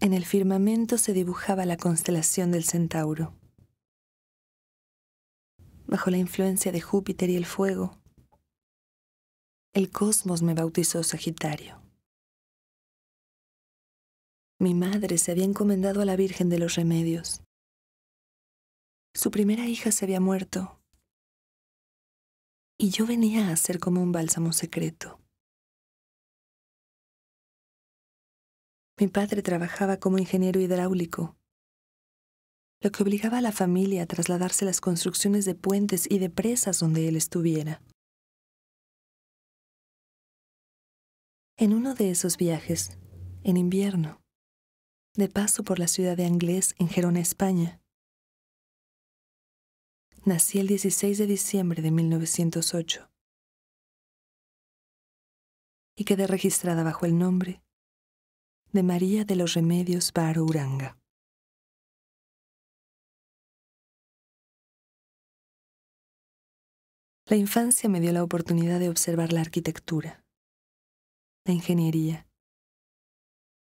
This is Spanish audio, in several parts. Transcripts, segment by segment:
En el firmamento se dibujaba la constelación del Centauro. Bajo la influencia de Júpiter y el fuego, el cosmos me bautizó Sagitario. Mi madre se había encomendado a la Virgen de los Remedios. Su primera hija se había muerto y yo venía a ser como un bálsamo secreto. Mi padre trabajaba como ingeniero hidráulico, lo que obligaba a la familia a trasladarse las construcciones de puentes y de presas donde él estuviera. En uno de esos viajes, en invierno, de paso por la ciudad de Anglés en Gerona, España, nací el 16 de diciembre de 1908 y quedé registrada bajo el nombre de María de los Remedios Baro Uranga. La infancia me dio la oportunidad de observar la arquitectura, la ingeniería,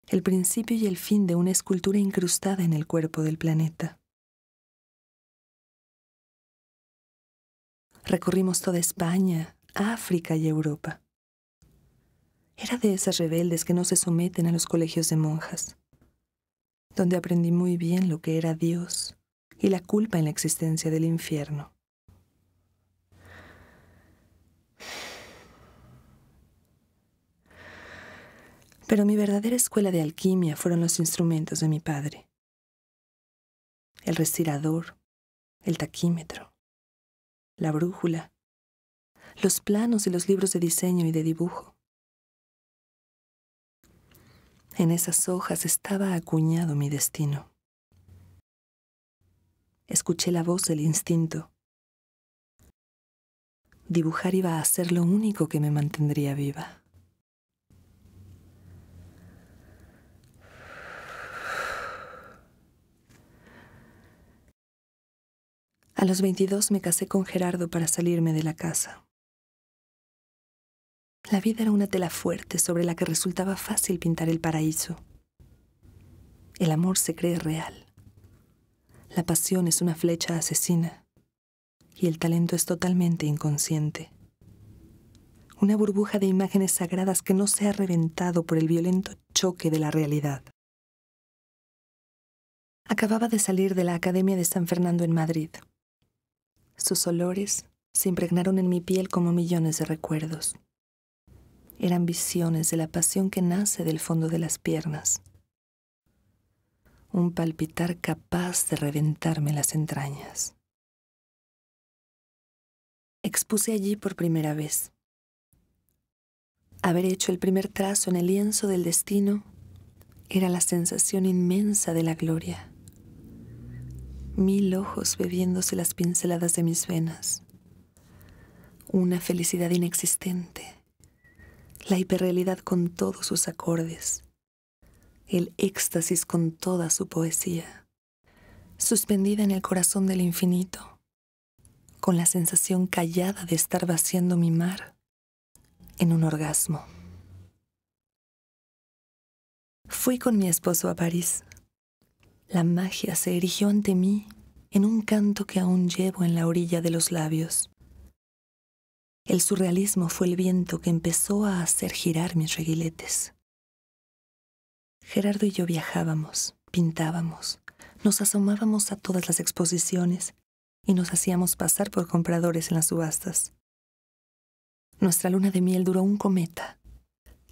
el principio y el fin de una escultura incrustada en el cuerpo del planeta. Recorrimos toda España, África y Europa. Era de esas rebeldes que no se someten a los colegios de monjas, donde aprendí muy bien lo que era Dios y la culpa en la existencia del infierno. Pero mi verdadera escuela de alquimia fueron los instrumentos de mi padre. El respirador, el taquímetro, la brújula, los planos y los libros de diseño y de dibujo. En esas hojas estaba acuñado mi destino. Escuché la voz del instinto. Dibujar iba a ser lo único que me mantendría viva. A los 22 me casé con Gerardo para salirme de la casa. La vida era una tela fuerte sobre la que resultaba fácil pintar el paraíso. El amor se cree real. La pasión es una flecha asesina. Y el talento es totalmente inconsciente. Una burbuja de imágenes sagradas que no se ha reventado por el violento choque de la realidad. Acababa de salir de la Academia de San Fernando en Madrid. Sus olores se impregnaron en mi piel como millones de recuerdos eran visiones de la pasión que nace del fondo de las piernas. Un palpitar capaz de reventarme las entrañas. Expuse allí por primera vez. Haber hecho el primer trazo en el lienzo del destino era la sensación inmensa de la gloria. Mil ojos bebiéndose las pinceladas de mis venas. Una felicidad inexistente la hiperrealidad con todos sus acordes, el éxtasis con toda su poesía, suspendida en el corazón del infinito, con la sensación callada de estar vaciando mi mar en un orgasmo. Fui con mi esposo a París. La magia se erigió ante mí en un canto que aún llevo en la orilla de los labios. El surrealismo fue el viento que empezó a hacer girar mis reguiletes. Gerardo y yo viajábamos, pintábamos, nos asomábamos a todas las exposiciones y nos hacíamos pasar por compradores en las subastas. Nuestra luna de miel duró un cometa,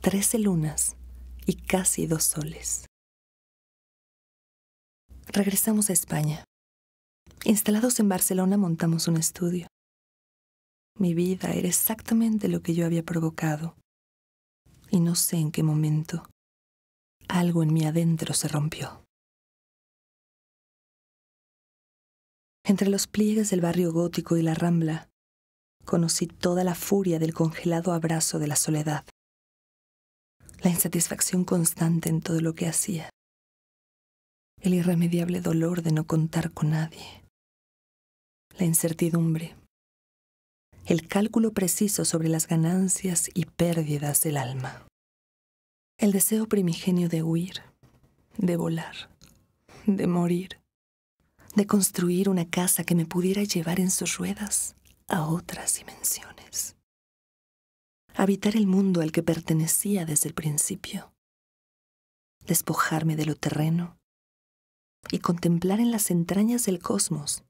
trece lunas y casi dos soles. Regresamos a España. Instalados en Barcelona montamos un estudio. Mi vida era exactamente lo que yo había provocado. Y no sé en qué momento. Algo en mi adentro se rompió. Entre los pliegues del barrio gótico y la rambla, conocí toda la furia del congelado abrazo de la soledad, la insatisfacción constante en todo lo que hacía, el irremediable dolor de no contar con nadie, la incertidumbre el cálculo preciso sobre las ganancias y pérdidas del alma. El deseo primigenio de huir, de volar, de morir, de construir una casa que me pudiera llevar en sus ruedas a otras dimensiones. Habitar el mundo al que pertenecía desde el principio. Despojarme de lo terreno y contemplar en las entrañas del cosmos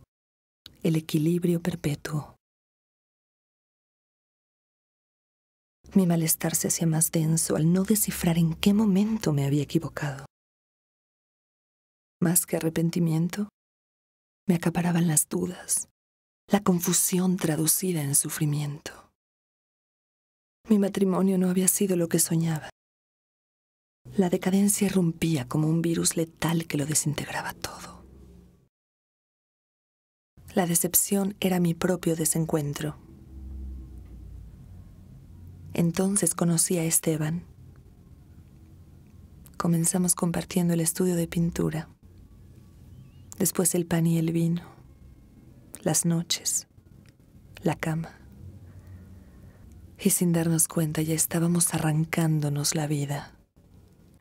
el equilibrio perpetuo Mi malestar se hacía más denso al no descifrar en qué momento me había equivocado. Más que arrepentimiento, me acaparaban las dudas, la confusión traducida en sufrimiento. Mi matrimonio no había sido lo que soñaba. La decadencia rompía como un virus letal que lo desintegraba todo. La decepción era mi propio desencuentro entonces conocí a Esteban. Comenzamos compartiendo el estudio de pintura, después el pan y el vino, las noches, la cama. Y sin darnos cuenta ya estábamos arrancándonos la vida,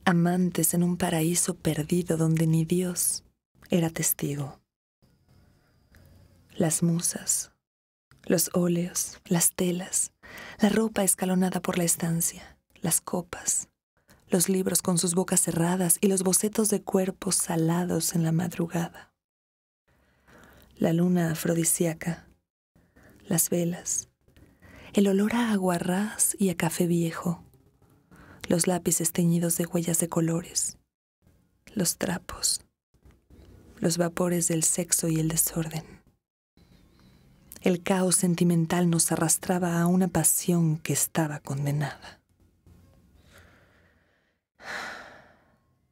amantes en un paraíso perdido donde ni Dios era testigo. Las musas, los óleos, las telas, la ropa escalonada por la estancia, las copas, los libros con sus bocas cerradas y los bocetos de cuerpos salados en la madrugada. La luna afrodisíaca, las velas, el olor a aguarrás y a café viejo, los lápices teñidos de huellas de colores, los trapos, los vapores del sexo y el desorden. El caos sentimental nos arrastraba a una pasión que estaba condenada.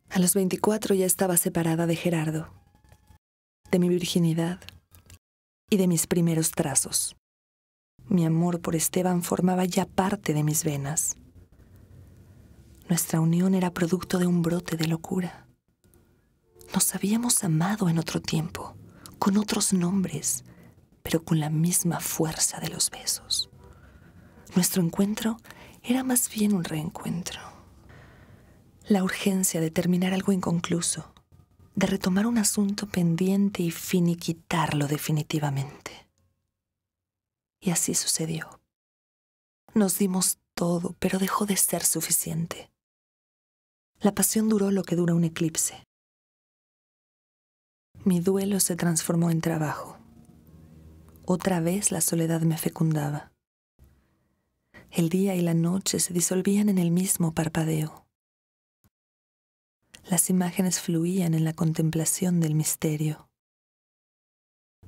A los 24 ya estaba separada de Gerardo, de mi virginidad y de mis primeros trazos. Mi amor por Esteban formaba ya parte de mis venas. Nuestra unión era producto de un brote de locura. Nos habíamos amado en otro tiempo, con otros nombres, pero con la misma fuerza de los besos. Nuestro encuentro era más bien un reencuentro. La urgencia de terminar algo inconcluso, de retomar un asunto pendiente y finiquitarlo definitivamente. Y así sucedió. Nos dimos todo, pero dejó de ser suficiente. La pasión duró lo que dura un eclipse. Mi duelo se transformó en trabajo otra vez la soledad me fecundaba. El día y la noche se disolvían en el mismo parpadeo. Las imágenes fluían en la contemplación del misterio.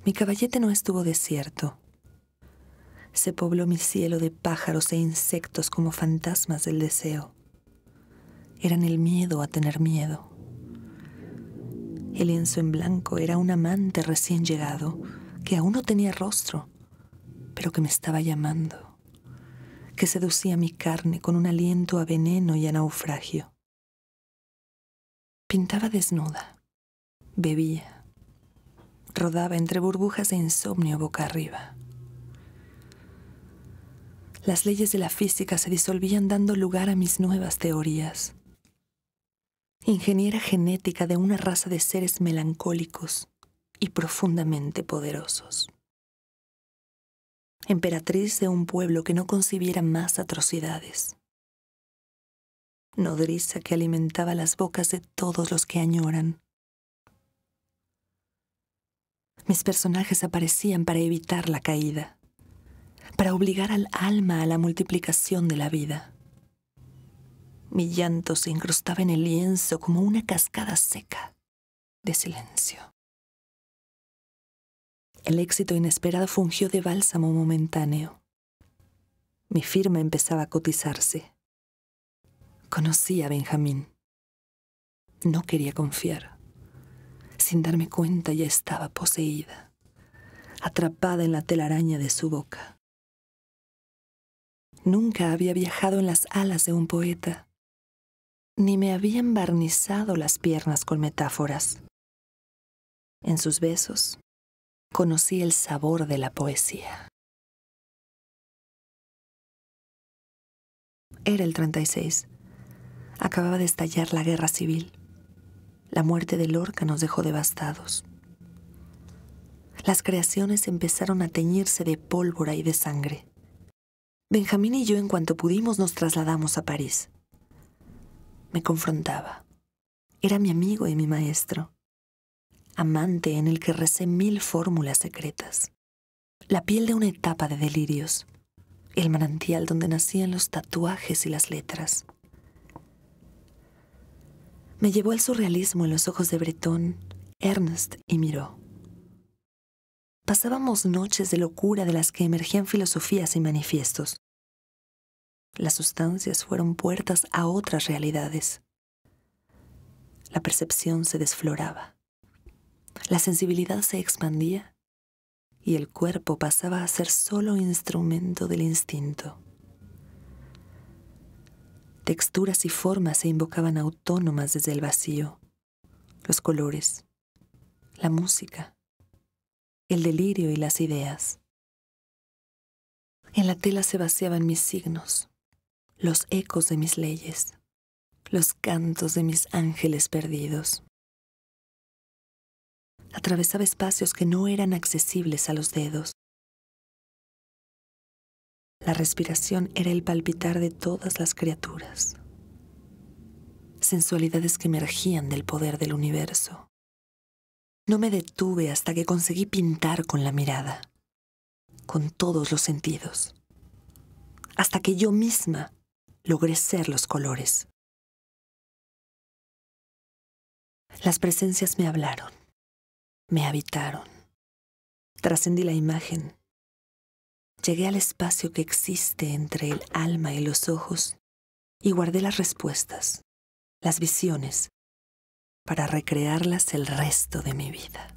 Mi caballete no estuvo desierto. Se pobló mi cielo de pájaros e insectos como fantasmas del deseo. Eran el miedo a tener miedo. El lienzo en blanco era un amante recién llegado que aún no tenía rostro, pero que me estaba llamando, que seducía mi carne con un aliento a veneno y a naufragio. Pintaba desnuda, bebía, rodaba entre burbujas de insomnio boca arriba. Las leyes de la física se disolvían dando lugar a mis nuevas teorías ingeniera genética de una raza de seres melancólicos, y profundamente poderosos. Emperatriz de un pueblo que no concibiera más atrocidades. Nodriza que alimentaba las bocas de todos los que añoran. Mis personajes aparecían para evitar la caída, para obligar al alma a la multiplicación de la vida. Mi llanto se incrustaba en el lienzo como una cascada seca de silencio. El éxito inesperado fungió de bálsamo momentáneo. Mi firma empezaba a cotizarse. Conocí a Benjamín. No quería confiar. Sin darme cuenta ya estaba poseída, atrapada en la telaraña de su boca. Nunca había viajado en las alas de un poeta, ni me habían barnizado las piernas con metáforas. En sus besos, conocí el sabor de la poesía. Era el 36. Acababa de estallar la guerra civil. La muerte de Lorca nos dejó devastados. Las creaciones empezaron a teñirse de pólvora y de sangre. Benjamín y yo, en cuanto pudimos, nos trasladamos a París. Me confrontaba. Era mi amigo y mi maestro amante en el que recé mil fórmulas secretas. La piel de una etapa de delirios. El manantial donde nacían los tatuajes y las letras. Me llevó el surrealismo en los ojos de Breton, Ernst y Miró. Pasábamos noches de locura de las que emergían filosofías y manifiestos. Las sustancias fueron puertas a otras realidades. La percepción se desfloraba la sensibilidad se expandía y el cuerpo pasaba a ser solo instrumento del instinto. Texturas y formas se invocaban autónomas desde el vacío, los colores, la música, el delirio y las ideas. En la tela se vaciaban mis signos, los ecos de mis leyes, los cantos de mis ángeles perdidos atravesaba espacios que no eran accesibles a los dedos. La respiración era el palpitar de todas las criaturas, sensualidades que emergían del poder del universo. No me detuve hasta que conseguí pintar con la mirada, con todos los sentidos, hasta que yo misma logré ser los colores. Las presencias me hablaron me habitaron. Trascendí la imagen. Llegué al espacio que existe entre el alma y los ojos y guardé las respuestas, las visiones, para recrearlas el resto de mi vida.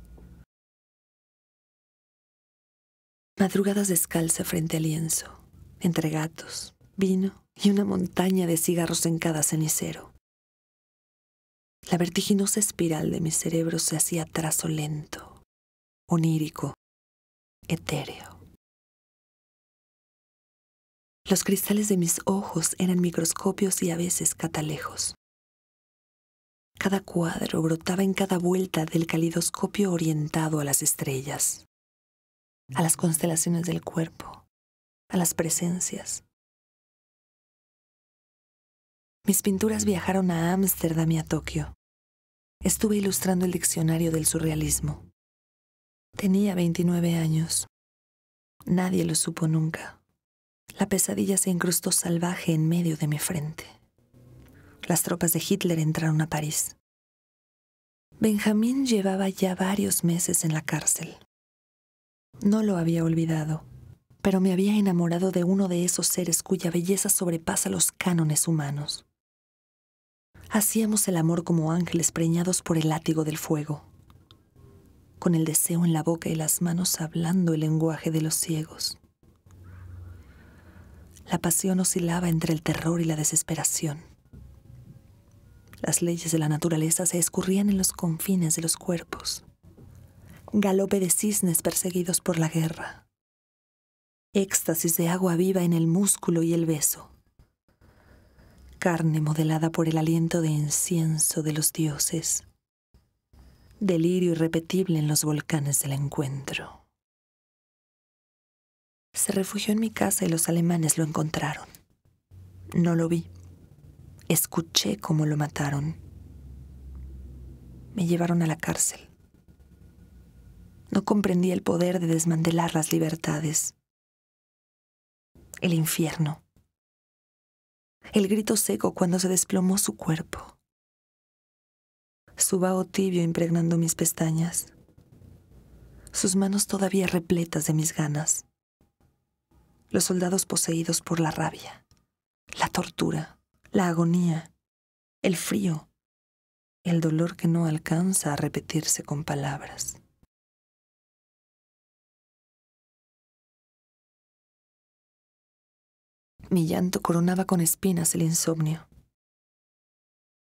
Madrugadas descalza frente al lienzo, entre gatos, vino y una montaña de cigarros en cada cenicero. La vertiginosa espiral de mi cerebro se hacía trazo lento, onírico, etéreo. Los cristales de mis ojos eran microscopios y a veces catalejos. Cada cuadro brotaba en cada vuelta del calidoscopio orientado a las estrellas, a las constelaciones del cuerpo, a las presencias, mis pinturas viajaron a Ámsterdam y a Tokio. Estuve ilustrando el diccionario del surrealismo. Tenía 29 años. Nadie lo supo nunca. La pesadilla se incrustó salvaje en medio de mi frente. Las tropas de Hitler entraron a París. Benjamín llevaba ya varios meses en la cárcel. No lo había olvidado, pero me había enamorado de uno de esos seres cuya belleza sobrepasa los cánones humanos. Hacíamos el amor como ángeles preñados por el látigo del fuego, con el deseo en la boca y las manos hablando el lenguaje de los ciegos. La pasión oscilaba entre el terror y la desesperación. Las leyes de la naturaleza se escurrían en los confines de los cuerpos. Galope de cisnes perseguidos por la guerra. Éxtasis de agua viva en el músculo y el beso carne modelada por el aliento de incienso de los dioses. Delirio irrepetible en los volcanes del encuentro. Se refugió en mi casa y los alemanes lo encontraron. No lo vi. Escuché cómo lo mataron. Me llevaron a la cárcel. No comprendí el poder de desmantelar las libertades. El infierno el grito seco cuando se desplomó su cuerpo. Su vaho tibio impregnando mis pestañas, sus manos todavía repletas de mis ganas. Los soldados poseídos por la rabia, la tortura, la agonía, el frío, el dolor que no alcanza a repetirse con palabras. Mi llanto coronaba con espinas el insomnio.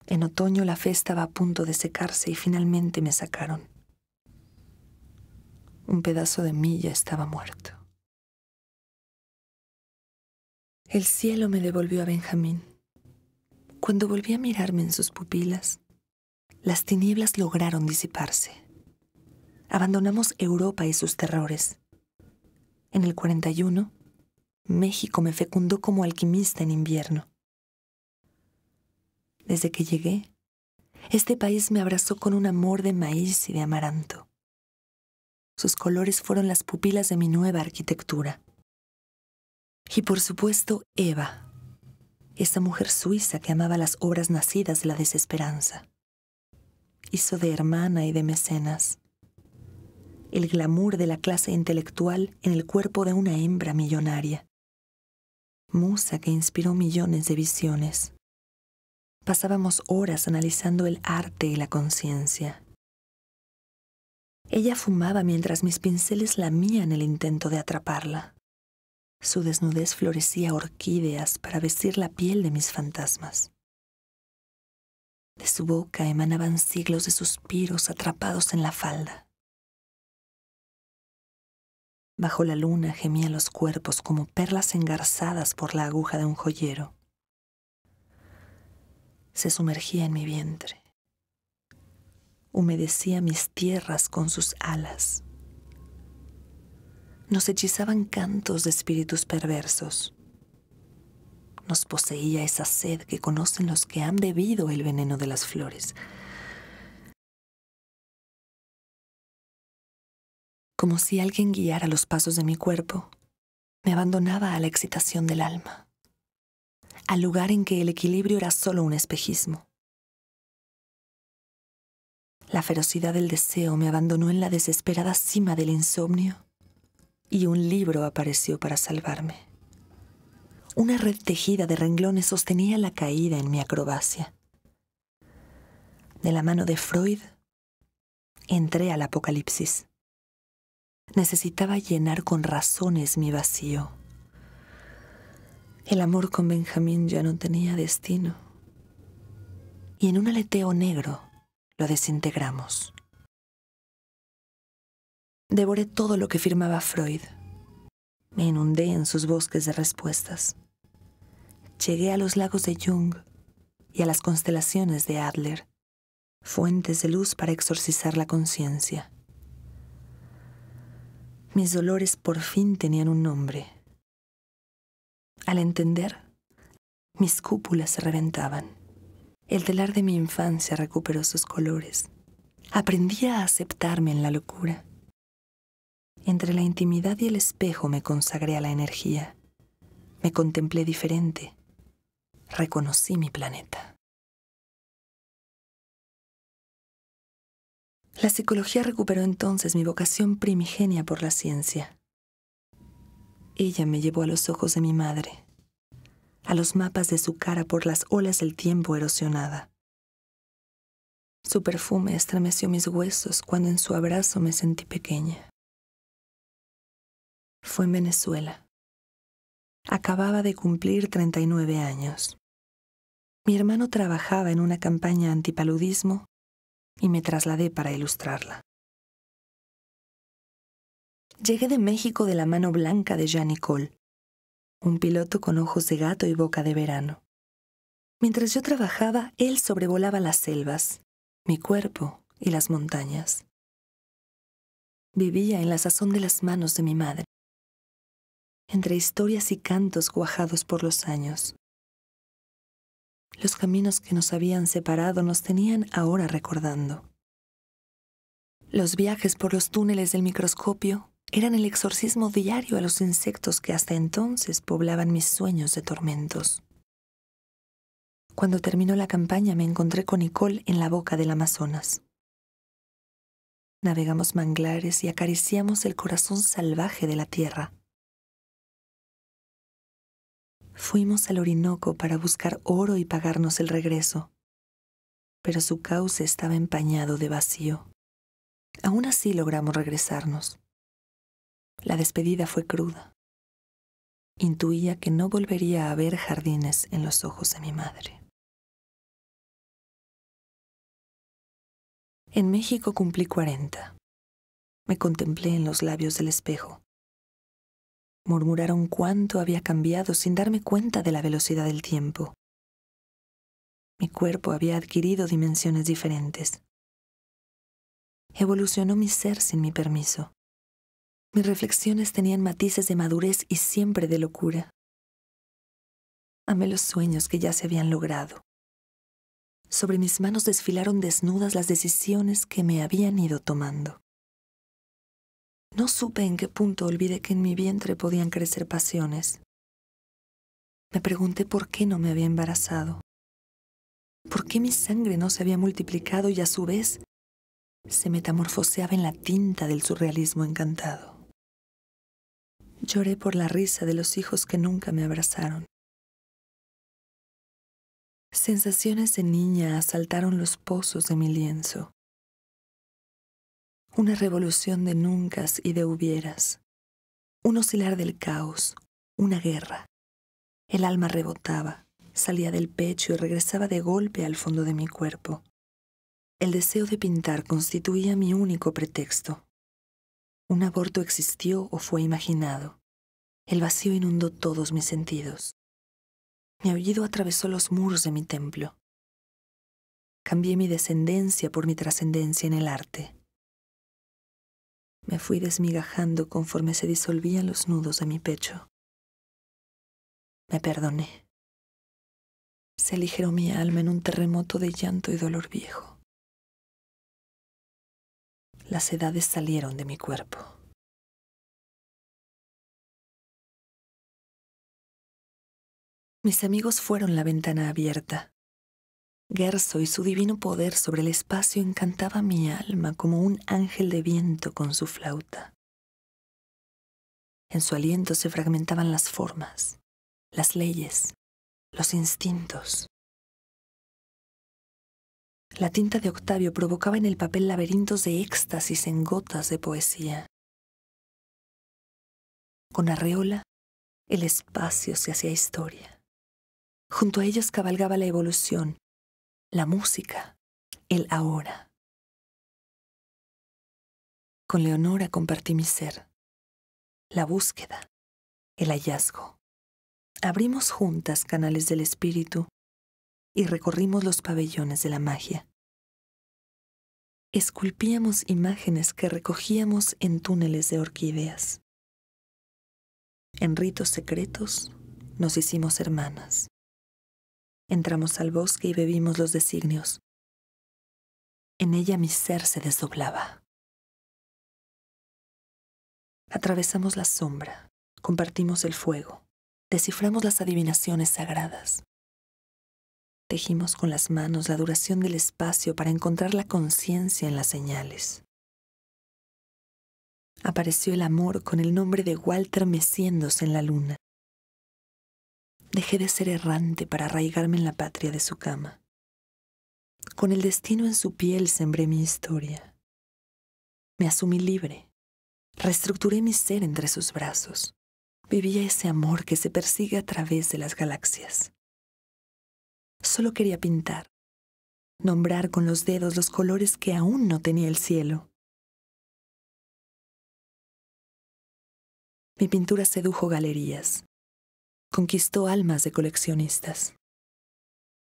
En otoño la fe estaba a punto de secarse y finalmente me sacaron. Un pedazo de mí ya estaba muerto. El cielo me devolvió a Benjamín. Cuando volví a mirarme en sus pupilas, las tinieblas lograron disiparse. Abandonamos Europa y sus terrores. En el 41, México me fecundó como alquimista en invierno. Desde que llegué, este país me abrazó con un amor de maíz y de amaranto. Sus colores fueron las pupilas de mi nueva arquitectura. Y por supuesto, Eva, esa mujer suiza que amaba las obras nacidas de la desesperanza. Hizo de hermana y de mecenas. El glamour de la clase intelectual en el cuerpo de una hembra millonaria musa que inspiró millones de visiones. Pasábamos horas analizando el arte y la conciencia. Ella fumaba mientras mis pinceles lamían el intento de atraparla. Su desnudez florecía orquídeas para vestir la piel de mis fantasmas. De su boca emanaban siglos de suspiros atrapados en la falda. Bajo la luna gemía los cuerpos como perlas engarzadas por la aguja de un joyero. Se sumergía en mi vientre. Humedecía mis tierras con sus alas. Nos hechizaban cantos de espíritus perversos. Nos poseía esa sed que conocen los que han bebido el veneno de las flores, como si alguien guiara los pasos de mi cuerpo, me abandonaba a la excitación del alma, al lugar en que el equilibrio era solo un espejismo. La ferocidad del deseo me abandonó en la desesperada cima del insomnio y un libro apareció para salvarme. Una red tejida de renglones sostenía la caída en mi acrobacia. De la mano de Freud, entré al apocalipsis necesitaba llenar con razones mi vacío. El amor con Benjamín ya no tenía destino. Y en un aleteo negro lo desintegramos. Devoré todo lo que firmaba Freud. Me inundé en sus bosques de respuestas. Llegué a los lagos de Jung y a las constelaciones de Adler, fuentes de luz para exorcizar la conciencia. Mis dolores por fin tenían un nombre. Al entender, mis cúpulas se reventaban. El telar de mi infancia recuperó sus colores. Aprendí a aceptarme en la locura. Entre la intimidad y el espejo me consagré a la energía. Me contemplé diferente. Reconocí mi planeta. La psicología recuperó entonces mi vocación primigenia por la ciencia. Ella me llevó a los ojos de mi madre, a los mapas de su cara por las olas del tiempo erosionada. Su perfume estremeció mis huesos cuando en su abrazo me sentí pequeña. Fue en Venezuela. Acababa de cumplir 39 años. Mi hermano trabajaba en una campaña antipaludismo y me trasladé para ilustrarla. Llegué de México de la mano blanca de Jean Nicole, un piloto con ojos de gato y boca de verano. Mientras yo trabajaba, él sobrevolaba las selvas, mi cuerpo y las montañas. Vivía en la sazón de las manos de mi madre, entre historias y cantos cuajados por los años. Los caminos que nos habían separado nos tenían ahora recordando. Los viajes por los túneles del microscopio eran el exorcismo diario a los insectos que hasta entonces poblaban mis sueños de tormentos. Cuando terminó la campaña me encontré con Nicole en la boca del Amazonas. Navegamos manglares y acariciamos el corazón salvaje de la tierra. Fuimos al Orinoco para buscar oro y pagarnos el regreso, pero su cauce estaba empañado de vacío. Aún así logramos regresarnos. La despedida fue cruda. Intuía que no volvería a ver jardines en los ojos de mi madre. En México cumplí 40. Me contemplé en los labios del espejo Murmuraron cuánto había cambiado sin darme cuenta de la velocidad del tiempo. Mi cuerpo había adquirido dimensiones diferentes. Evolucionó mi ser sin mi permiso. Mis reflexiones tenían matices de madurez y siempre de locura. Amé los sueños que ya se habían logrado. Sobre mis manos desfilaron desnudas las decisiones que me habían ido tomando. No supe en qué punto olvidé que en mi vientre podían crecer pasiones. Me pregunté por qué no me había embarazado. ¿Por qué mi sangre no se había multiplicado y a su vez se metamorfoseaba en la tinta del surrealismo encantado? Lloré por la risa de los hijos que nunca me abrazaron. Sensaciones de niña asaltaron los pozos de mi lienzo una revolución de nunca y de hubieras, un oscilar del caos, una guerra. El alma rebotaba, salía del pecho y regresaba de golpe al fondo de mi cuerpo. El deseo de pintar constituía mi único pretexto. Un aborto existió o fue imaginado. El vacío inundó todos mis sentidos. Mi aullido atravesó los muros de mi templo. Cambié mi descendencia por mi trascendencia en el arte. Me fui desmigajando conforme se disolvían los nudos de mi pecho. Me perdoné. Se aligeró mi alma en un terremoto de llanto y dolor viejo. Las edades salieron de mi cuerpo. Mis amigos fueron la ventana abierta. Gerso y su divino poder sobre el espacio encantaba mi alma como un ángel de viento con su flauta. En su aliento se fragmentaban las formas, las leyes, los instintos. La tinta de Octavio provocaba en el papel laberintos de éxtasis en gotas de poesía. Con arreola, el espacio se hacía historia. Junto a ellos cabalgaba la evolución, la música, el ahora. Con Leonora compartí mi ser, la búsqueda, el hallazgo. Abrimos juntas canales del espíritu y recorrimos los pabellones de la magia. Esculpíamos imágenes que recogíamos en túneles de orquídeas. En ritos secretos nos hicimos hermanas. Entramos al bosque y bebimos los designios. En ella mi ser se desdoblaba. Atravesamos la sombra, compartimos el fuego, desciframos las adivinaciones sagradas. Tejimos con las manos la duración del espacio para encontrar la conciencia en las señales. Apareció el amor con el nombre de Walter meciéndose en la luna dejé de ser errante para arraigarme en la patria de su cama. Con el destino en su piel sembré mi historia. Me asumí libre. Reestructuré mi ser entre sus brazos. Vivía ese amor que se persigue a través de las galaxias. Solo quería pintar, nombrar con los dedos los colores que aún no tenía el cielo. Mi pintura sedujo galerías, conquistó almas de coleccionistas.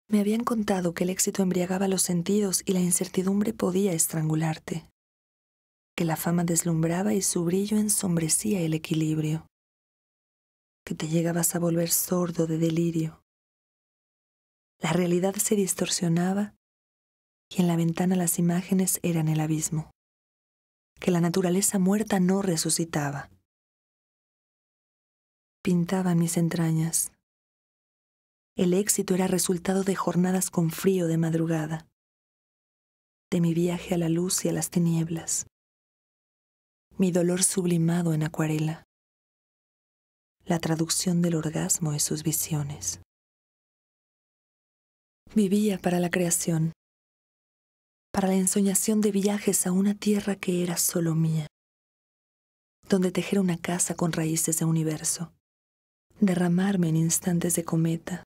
Me habían contado que el éxito embriagaba los sentidos y la incertidumbre podía estrangularte, que la fama deslumbraba y su brillo ensombrecía el equilibrio, que te llegabas a volver sordo de delirio. La realidad se distorsionaba y en la ventana las imágenes eran el abismo, que la naturaleza muerta no resucitaba pintaban mis entrañas. El éxito era resultado de jornadas con frío de madrugada, de mi viaje a la luz y a las tinieblas, mi dolor sublimado en acuarela, la traducción del orgasmo y sus visiones. Vivía para la creación, para la ensoñación de viajes a una tierra que era solo mía, donde tejera una casa con raíces de universo derramarme en instantes de cometa,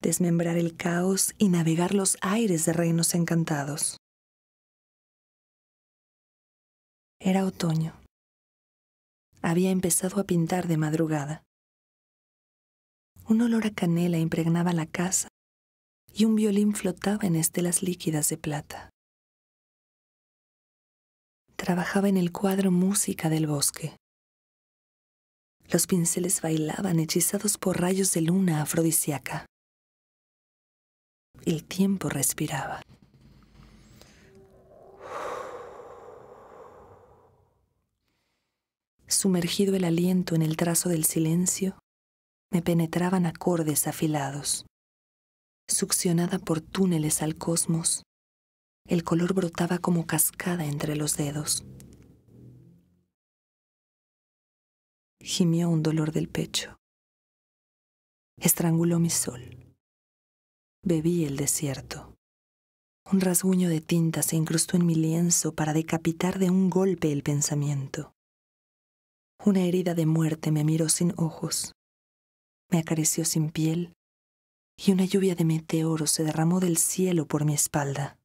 desmembrar el caos y navegar los aires de reinos encantados. Era otoño. Había empezado a pintar de madrugada. Un olor a canela impregnaba la casa y un violín flotaba en estelas líquidas de plata. Trabajaba en el cuadro Música del Bosque, los pinceles bailaban hechizados por rayos de luna afrodisíaca. El tiempo respiraba. Sumergido el aliento en el trazo del silencio, me penetraban acordes afilados. Succionada por túneles al cosmos, el color brotaba como cascada entre los dedos. gimió un dolor del pecho. Estranguló mi sol. Bebí el desierto. Un rasguño de tinta se incrustó en mi lienzo para decapitar de un golpe el pensamiento. Una herida de muerte me miró sin ojos, me acarició sin piel y una lluvia de meteoros se derramó del cielo por mi espalda.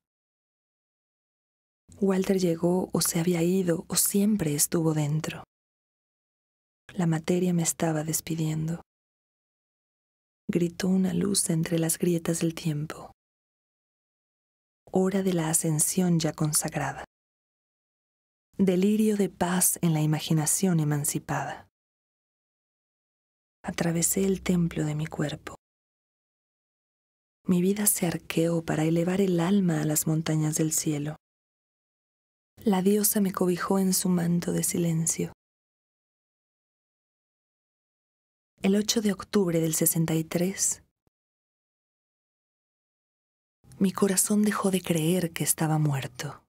Walter llegó o se había ido o siempre estuvo dentro. La materia me estaba despidiendo. Gritó una luz entre las grietas del tiempo. Hora de la ascensión ya consagrada. Delirio de paz en la imaginación emancipada. Atravesé el templo de mi cuerpo. Mi vida se arqueó para elevar el alma a las montañas del cielo. La diosa me cobijó en su manto de silencio. el 8 de octubre del 63. Mi corazón dejó de creer que estaba muerto.